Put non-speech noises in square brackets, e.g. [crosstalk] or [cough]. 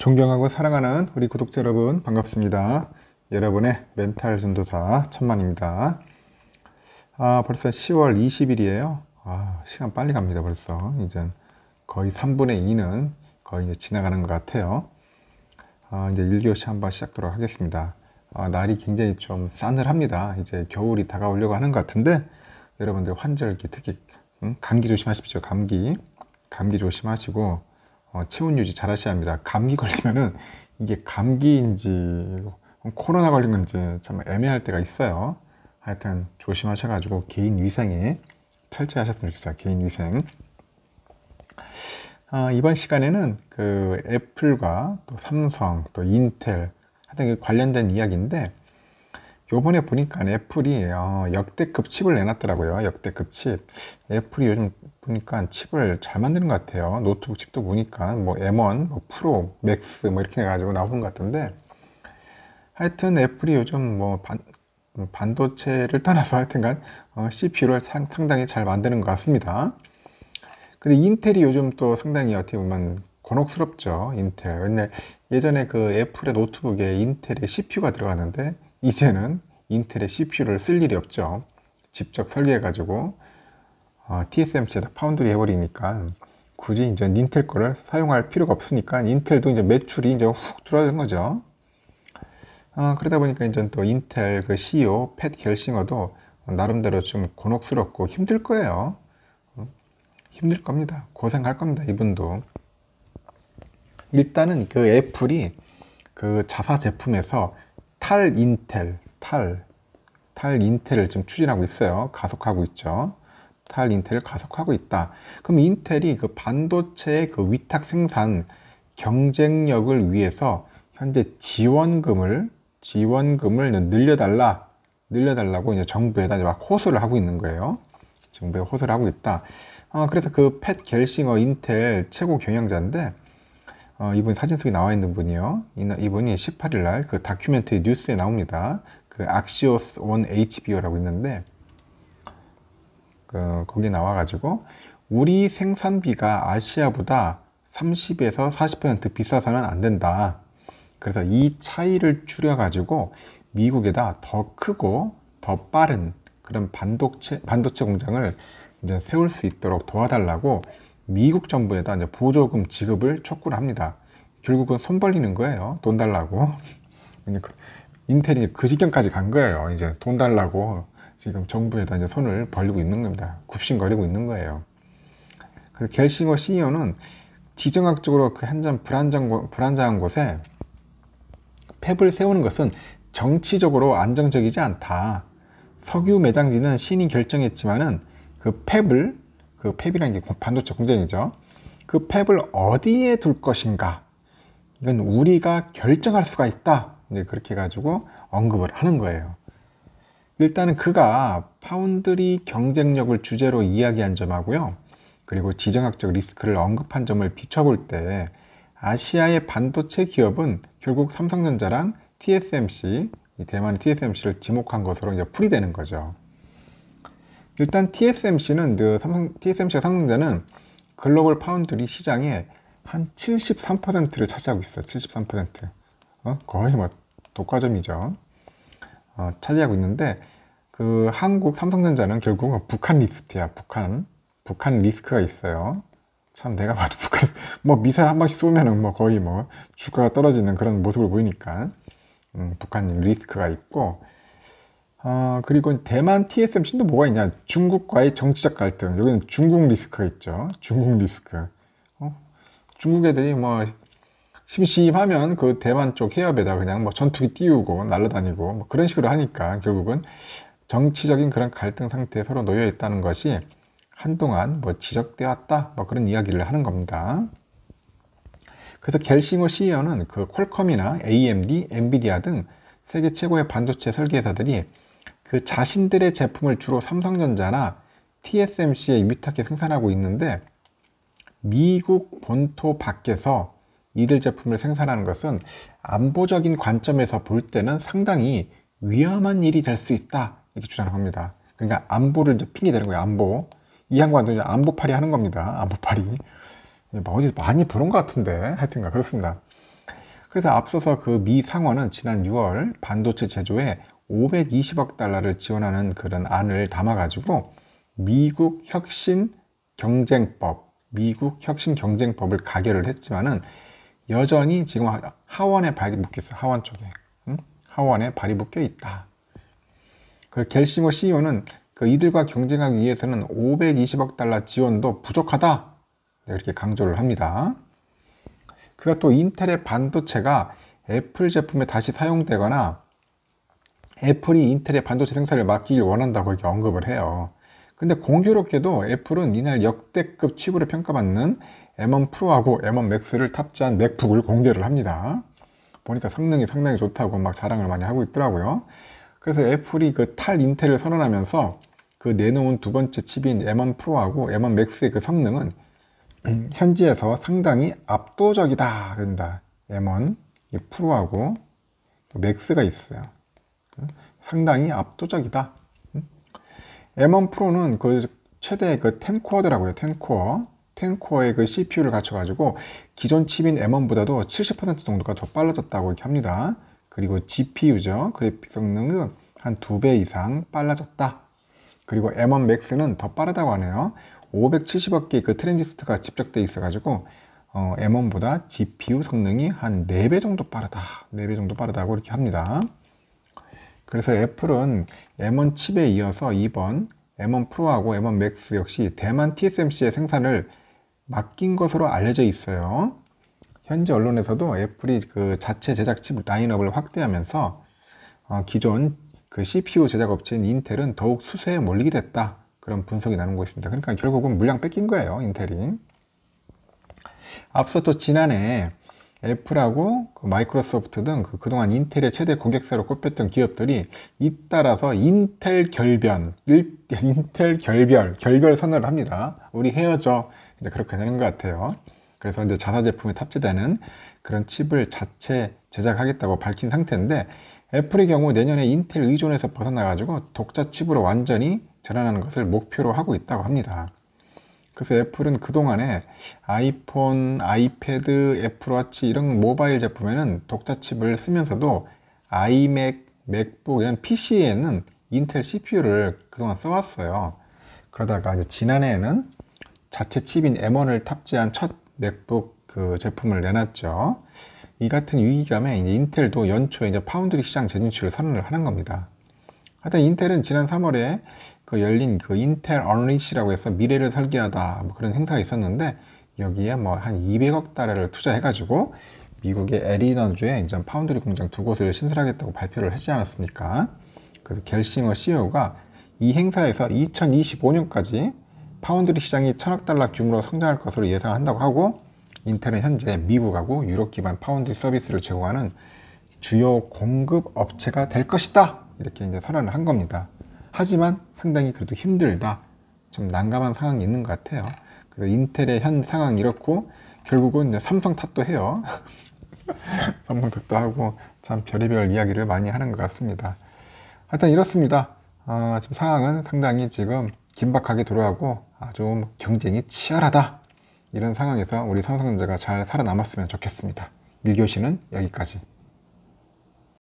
존경하고 사랑하는 우리 구독자 여러분 반갑습니다. 여러분의 멘탈 전도사 천만입니다. 아 벌써 10월 20일이에요. 아 시간 빨리 갑니다 벌써. 이제 거의 3분의 2는 거의 이제 지나가는 것 같아요. 아 이제 일교시 한번 시작하도록 하겠습니다. 아 날이 굉장히 좀 싸늘합니다. 이제 겨울이 다가오려고 하는 것 같은데 여러분들 환절기 특히 음? 감기 조심하십시오. 감기 감기 조심하시고 어, 체온 유지 잘 하셔야 합니다. 감기 걸리면은 이게 감기인지 코로나 걸린 건지 참 애매할 때가 있어요. 하여튼 조심하셔가지고 개인 위생에 철저히 하셨으면 좋겠어요. 개인 위생. 아, 이번 시간에는 그 애플과 또 삼성 또 인텔 하여튼 그 관련된 이야기인데 요번에 보니까 애플이 어, 역대급 칩을 내놨더라고요. 역대급 칩. 애플이 요즘 보니까 칩을 잘 만드는 것 같아요. 노트북 칩도 보니까 뭐 M1, 뭐 프로, 맥스 뭐 이렇게 해가지고 나오는 것 같은데 하여튼 애플이 요즘 뭐 반, 반도체를 떠나서 하여튼간 어, CPU를 상, 상당히 잘 만드는 것 같습니다. 근데 인텔이 요즘 또 상당히 어떻게 보면 곤혹스럽죠. 인텔. 옛날 예전에 그 애플의 노트북에 인텔의 CPU가 들어갔는데 이제는 인텔의 CPU를 쓸 일이 없죠. 직접 설계해가지고 어, TSMC에다 파운드리 해버리니까 굳이 이제 인텔 거를 사용할 필요가 없으니까 인텔도 이제 매출이 이제 훅 줄어든 거죠. 어, 그러다 보니까 이제 또 인텔 그 CEO 팻 겔싱어도 나름대로 좀 곤혹스럽고 힘들 거예요. 음, 힘들 겁니다. 고생할 겁니다. 이분도. 일단은 그 애플이 그 자사 제품에서 탈인텔, 탈, 탈인텔을 지금 추진하고 있어요. 가속하고 있죠. 탈인텔을 가속하고 있다. 그럼 인텔이 그 반도체의 그 위탁 생산 경쟁력을 위해서 현재 지원금을 지원금을 늘려달라 늘려달라고 이제 정부에다 이제 막 호소를 하고 있는 거예요. 정부에 호소를 하고 있다. 어, 그래서 그팻 겔싱어 인텔 최고 경영자인데 어, 이분 사진 속에 나와 있는 분이요. 이분이 18일 날그 다큐멘터리 뉴스에 나옵니다. 그 악시오스 온 HBO라고 있는데 그 거기 나와 가지고 우리 생산비가 아시아보다 30에서 40% 비싸서는 안 된다. 그래서 이 차이를 줄여 가지고 미국에다 더 크고 더 빠른 그런 반도체 반도체 공장을 이제 세울 수 있도록 도와달라고 미국 정부에다 이제 보조금 지급을 촉구를 합니다. 결국은 손 벌리는 거예요. 돈 달라고. [laughs] 그 인텔이 그 지경까지 간 거예요. 이제 돈 달라고 지금 정부에다 이제 손을 벌리고 있는 겁니다. 굽신거리고 있는 거예요. 그래서 갤싱어 CEO는 지정학적으로 그 현장 불안정, 불안정한 곳에 팹을 세우는 것은 정치적으로 안정적이지 않다. 석유 매장지는 신이 결정했지만은 그 팹을 그 팹이라는 게 반도체 공장이죠. 그 팹을 어디에 둘 것인가? 이건 우리가 결정할 수가 있다. 이제 그렇게 해 가지고 언급을 하는 거예요. 일단은 그가 파운드리 경쟁력을 주제로 이야기한 점하고요. 그리고 지정학적 리스크를 언급한 점을 비춰볼 때 아시아의 반도체 기업은 결국 삼성전자랑 TSMC, 대만의 TSMC를 지목한 것으로 이제 풀이되는 거죠. 일단 TSMC는 그 삼성 TSMC가 상승되는 글로벌 파운드리 시장에 한 73%를 차지하고 있어. 73%. 어? 거의 뭐 독과점이죠. 어, 차지하고 있는데 그 한국 삼성전자는 결국은 뭐 북한 리스트야. 북한 북한 리스크가 있어요. 참 내가 봐도 [laughs] 북한 뭐 미사일 한 방씩 쏘면은 뭐 거의 뭐 주가가 떨어지는 그런 모습을 보이니까 음, 북한 리스크가 있고 아, 그리고 대만 TSMC는 뭐가 있냐? 중국과의 정치적 갈등. 여기는 중국 리스크가 있죠. 중국 리스크. 어? 중국 애들이 뭐 심심하면 그 대만 쪽 해협에다 그냥 뭐 전투기 띄우고 날라다니고 뭐 그런 식으로 하니까 결국은 정치적인 그런 갈등 상태에 서로 놓여 있다는 것이 한동안 뭐 지적되었다 뭐 그런 이야기를 하는 겁니다. 그래서 갤싱어 CEO는 그 퀄컴이나 AMD, 엔비디아 등 세계 최고의 반도체 설계사들이 그 자신들의 제품을 주로 삼성전자나 TSMC에 위탁해 생산하고 있는데 미국 본토 밖에서 이들 제품을 생산하는 것은 안보적인 관점에서 볼 때는 상당히 위험한 일이 될 수 있다 이렇게 주장을 합니다. 그러니까 안보를 이제 핑계 대는 거예요. 안보 이 양반도 이제 안보팔이 하는 겁니다. 안보팔이 뭐 어디 서 많이 보는 것 같은데 하여튼가 그렇습니다. 그래서 앞서서 그 미 상원은 지난 6월 반도체 제조에 520억 달러를 지원하는 그런 안을 담아가지고 미국 혁신 경쟁법, 미국 혁신 경쟁법을 가결을 했지만은 여전히 지금 하원에 발이 묶여 있어 하원 쪽에 응? 하원에 발이 묶여 있다. 그 겔시모 CEO는 그 이들과 경쟁하기 위해서는 520억 달러 지원도 부족하다 네, 이렇게 강조를 합니다. 그가 또 인텔의 반도체가 애플 제품에 다시 사용되거나 애플이 인텔의 반도체 생산을 막기를 원한다고 이렇게 언급을 해요. 근데 공교롭게도 애플은 이날 역대급 칩으로 평가받는 M1 프로하고 M1 맥스를 탑재한 맥북을 공개를 합니다. 보니까 성능이 상당히 좋다고 막 자랑을 많이 하고 있더라고요. 그래서 애플이 그 탈 인텔을 선언하면서 그 내놓은 두 번째 칩인 M1 프로하고 M1 맥스의 그 성능은 [clears throat] 현지에서 상당히 압도적이다. 그런다. M1 프로하고 맥스가 있어요. 상당히 압도적이다. 음? M1 프로는 그 최대 그 10코어더라고요. 1 0코어 10코어의 그 CPU를 갖춰가지고 기존 칩인 M1보다도 70% 정도가 더 빨라졌다고 이렇게 합니다. 그리고 GPU죠. 그래픽 성능은 한 두 배 이상 빨라졌다. 그리고 M1 맥스는 더 빠르다고 하네요. 570억 개그 트랜지스터가 집적돼 있어가지고 어, M1보다 GPU 성능이 한 4배 정도 빠르다. 4배 정도 빠르다고 이렇게 합니다. 그래서 애플은 M1 칩에 이어서 2번 M1 프로하고 M1 맥스 역시 대만 TSMC의 생산을 맡긴 것으로 알려져 있어요. 현재 언론에서도 애플이 그 자체 제작 칩 라인업을 확대하면서 어, 기존 그 CPU 제작 업체인 인텔은 더욱 수세에 몰리게 됐다. 그런 분석이 나온 것입니다. 그러니까 결국은 물량 뺏긴 거예요, 인텔이. 앞서 또 지난해 애플하고 그 마이크로소프트 등그 그동안 인텔의 최대 고객사로 꼽혔던 기업들이 잇따라서 인텔 결변, 일, [laughs] 인텔 결별, 결별 선언을 합니다. 우리 헤어져. 이제 그렇게 되는 것 같아요. 그래서 이제 자사 제품에 탑재되는 그런 칩을 자체 제작하겠다고 밝힌 상태인데 애플의 경우 내년에 인텔 의존에서 벗어나가지고 독자 칩으로 완전히 전환하는 것을 목표로 하고 있다고 합니다. 그래서 애플은 그동안에 아이폰, 아이패드, 애플워치 이런 모바일 제품에는 독자칩을 쓰면서도 아이맥, 맥북 이런 PC에는 인텔 CPU를 그동안 써왔어요. 그러다가 이제 지난해에는 자체 칩인 M1을 탑재한 첫 맥북 그 제품을 내놨죠. 이 같은 위기감에 인텔도 연초에 이제 파운드리 시장 재진출을 선언을 하는 겁니다. 하여튼 인텔은 지난 3월에 그 열린 그 인텔 언리시라고 해서 미래를 설계하다 뭐 그런 행사가 있었는데 여기에 뭐 한 200억 달러를 투자해가지고 미국의 애리너주에 이제 파운드리 공장 두 곳을 신설하겠다고 발표를 했지 않았습니까? 그래서 갤싱어 CEO가 이 행사에서 2025년까지 파운드리 시장이 천억 달러 규모로 성장할 것으로 예상한다고 하고 인텔은 현재 미국하고 유럽 기반 파운드리 서비스를 제공하는 주요 공급 업체가 될 것이다 이렇게 이제 선언을 한 겁니다. 하지만 상당히 그래도 힘들다. 좀 난감한 상황이 있는 것 같아요. 그래서 인텔의 현 상황 이렇고 결국은 삼성 탓도 해요. [laughs] 삼성 탓도 하고 참 별의별 이야기를 많이 하는 것 같습니다. 하여튼 이렇습니다. 아, 지금 상황은 상당히 지금 긴박하게 돌아가고 아, 좀 경쟁이 치열하다. 이런 상황에서 우리 삼성전자가 잘 살아남았으면 좋겠습니다. 1교시는 여기까지.